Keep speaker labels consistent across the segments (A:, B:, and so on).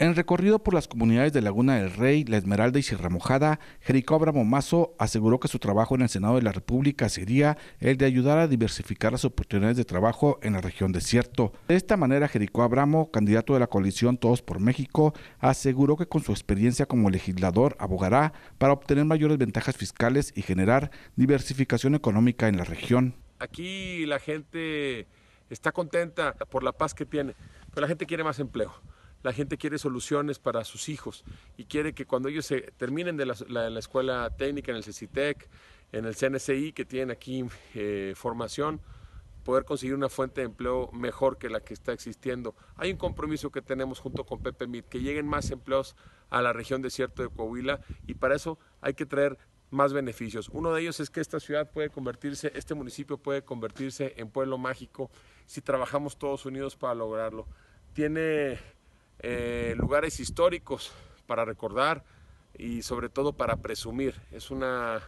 A: En recorrido por las comunidades de Laguna del Rey, La Esmeralda y Sierra Mojada, Jericó Abramo Mazo aseguró que su trabajo en el Senado de la República sería el de ayudar a diversificar las oportunidades de trabajo en la región desierto. De esta manera, Jericó Abramo, candidato de la coalición Todos por México, aseguró que con su experiencia como legislador abogará para obtener mayores ventajas fiscales y generar diversificación económica en la región.
B: Aquí la gente está contenta por la paz que tiene, pero la gente quiere más empleo la gente quiere soluciones para sus hijos y quiere que cuando ellos se terminen de la, escuela técnica, en el CECITEC, en el CNCI, que tienen aquí eh, formación, poder conseguir una fuente de empleo mejor que la que está existiendo. Hay un compromiso que tenemos junto con Pepe Mit, que lleguen más empleos a la región desierto de Coahuila y para eso hay que traer más beneficios. Uno de ellos es que esta ciudad puede convertirse, este municipio puede convertirse en pueblo mágico si trabajamos todos unidos para lograrlo. Tiene eh, lugares históricos para recordar y sobre todo para presumir. Es una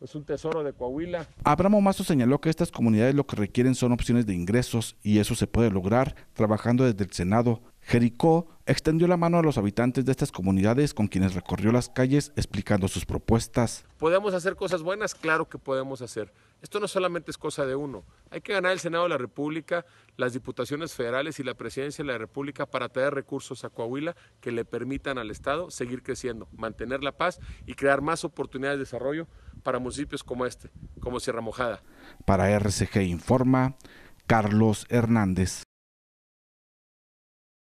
B: es un tesoro de Coahuila.
A: Abraham Mazo señaló que estas comunidades lo que requieren son opciones de ingresos y eso se puede lograr trabajando desde el Senado Jericó extendió la mano a los habitantes de estas comunidades con quienes recorrió las calles explicando sus propuestas.
B: ¿Podemos hacer cosas buenas? Claro que podemos hacer. Esto no solamente es cosa de uno. Hay que ganar el Senado de la República, las diputaciones federales y la presidencia de la República para traer recursos a Coahuila que le permitan al Estado seguir creciendo, mantener la paz y crear más oportunidades de desarrollo para municipios como este, como Sierra Mojada.
A: Para RCG Informa, Carlos Hernández.